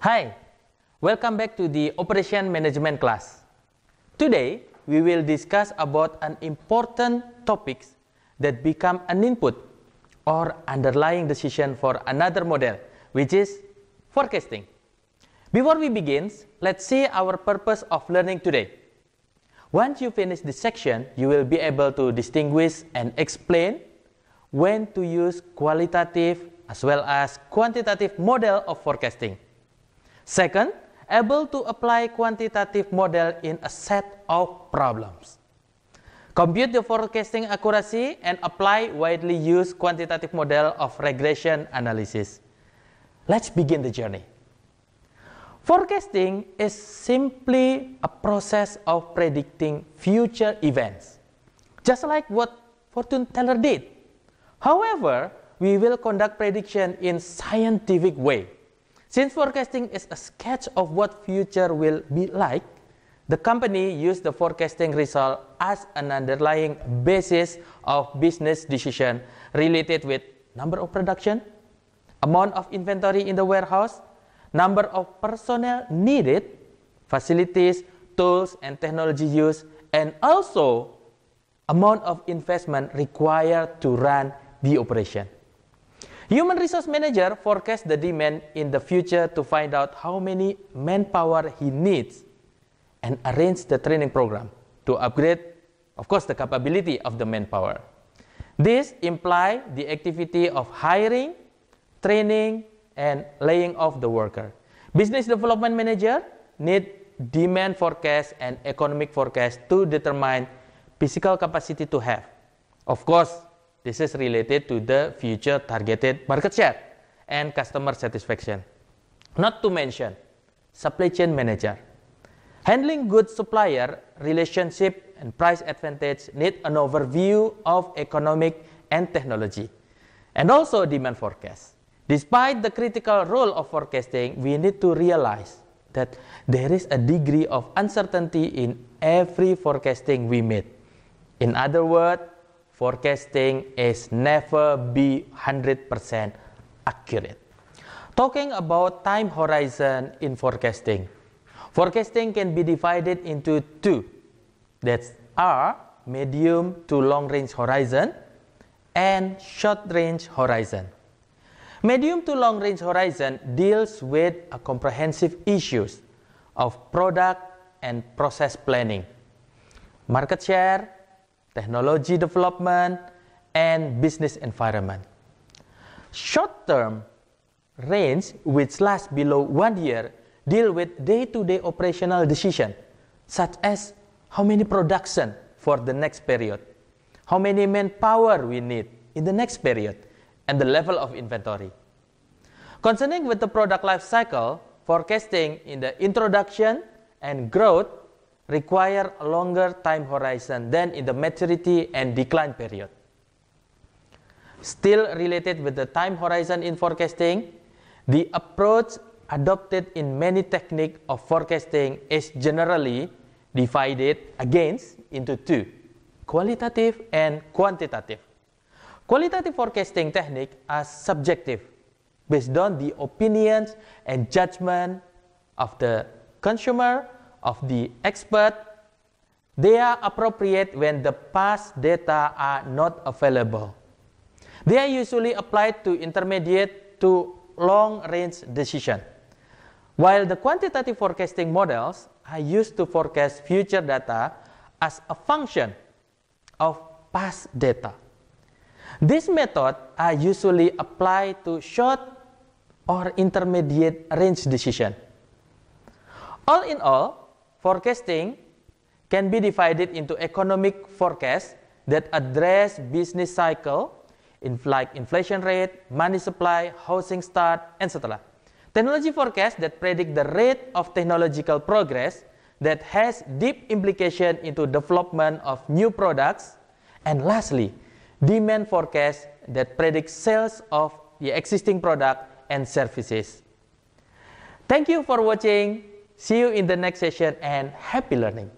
Hi, welcome back to the operation management class. Today, we will discuss about an important topics that become an input or underlying decision for another model, which is forecasting. Before we begin, let's see our purpose of learning today. Once you finish this section, you will be able to distinguish and explain when to use qualitative as well as quantitative model of forecasting Second, able to apply quantitative model in a set of problems. Compute the forecasting accuracy and apply widely used quantitative model of regression analysis. Let's begin the journey. Forecasting is simply a process of predicting future events, just like what fortune teller did. However, we will conduct prediction in scientific way since forecasting is a sketch of what future will be like, the company used the forecasting result as an underlying basis of business decision related with number of production, amount of inventory in the warehouse, number of personnel needed, facilities, tools, and technology used, and also amount of investment required to run the operation. Human resource manager forecasts the demand in the future to find out how many manpower he needs and arrange the training program to upgrade, of course, the capability of the manpower. This implies the activity of hiring, training, and laying off the worker. Business development manager need demand forecast and economic forecast to determine physical capacity to have. Of course, this is related to the future targeted market share and customer satisfaction. Not to mention, supply chain manager. Handling goods supplier relationship and price advantage need an overview of economic and technology, and also demand forecast. Despite the critical role of forecasting, we need to realize that there is a degree of uncertainty in every forecasting we make. In other words, forecasting is never be 100% accurate. Talking about time horizon in forecasting, forecasting can be divided into two that are medium to long range horizon and short range horizon. Medium to long range horizon deals with a comprehensive issues of product and process planning, market share, technology development, and business environment. Short term range, which lasts below one year, deal with day to day operational decision, such as how many production for the next period, how many manpower we need in the next period, and the level of inventory. Concerning with the product life cycle, forecasting in the introduction and growth require longer time horizon than in the maturity and decline period. Still related with the time horizon in forecasting, the approach adopted in many techniques of forecasting is generally divided against into two, qualitative and quantitative. Qualitative forecasting techniques are subjective based on the opinions and judgment of the consumer of the expert, they are appropriate when the past data are not available. They are usually applied to intermediate to long-range decision. While the quantitative forecasting models are used to forecast future data as a function of past data. These methods are usually applied to short or intermediate range decision. All in all, forecasting can be divided into economic forecasts that address business cycle, like inflation rate, money supply, housing start, etc. Technology forecasts that predict the rate of technological progress that has deep implication into development of new products. And lastly, demand forecasts that predict sales of the existing product and services. Thank you for watching. See you in the next session and happy learning.